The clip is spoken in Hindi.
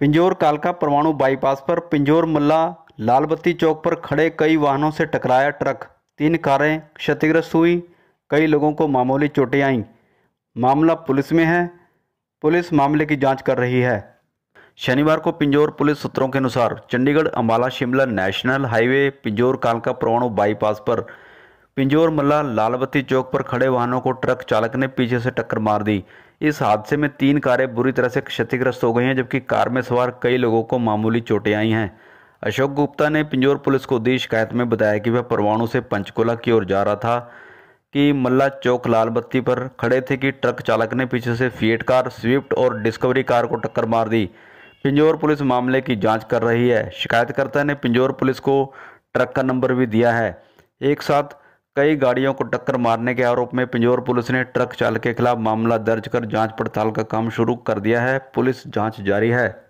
पिंजौर कालका परमाणु बाईपास पर पिंजौर मुल्ला लालबत्ती चौक पर खड़े कई वाहनों से टकराया ट्रक तीन कारें क्षतिग्रस्त हुई कई लोगों को मामूली चोटें आईं मामला पुलिस में है पुलिस मामले की जांच कर रही है शनिवार को पिंजौर पुलिस सूत्रों के अनुसार चंडीगढ़ अम्बाला शिमला नेशनल हाईवे पिंजौर कालका परमाणु बाईपास पर पिंजोर मल्ला लालबत्ती चौक पर खड़े वाहनों को ट्रक चालक ने पीछे से टक्कर मार दी इस हादसे में तीन कारें बुरी तरह से क्षतिग्रस्त हो गई हैं जबकि कार में सवार कई लोगों को मामूली चोटें आई हैं अशोक गुप्ता ने पिंजोर पुलिस को दी शिकायत में बताया कि वह परवाणु से पंचकुला की ओर जा रहा था कि मल्ला चौक लालबत्ती पर खड़े थे कि ट्रक चालक ने पीछे से फीएट कार स्विफ्ट और डिस्कवरी कार को टक्कर मार दी पिंजोर पुलिस मामले की जांच कर रही है शिकायतकर्ता ने पिंजोर पुलिस को ट्रक का नंबर भी दिया है एक साथ कई गाड़ियों को टक्कर मारने के आरोप में पिंजौर पुलिस ने ट्रक चालक के खिलाफ मामला दर्ज कर जांच पड़ताल का काम शुरू कर दिया है पुलिस जांच जारी है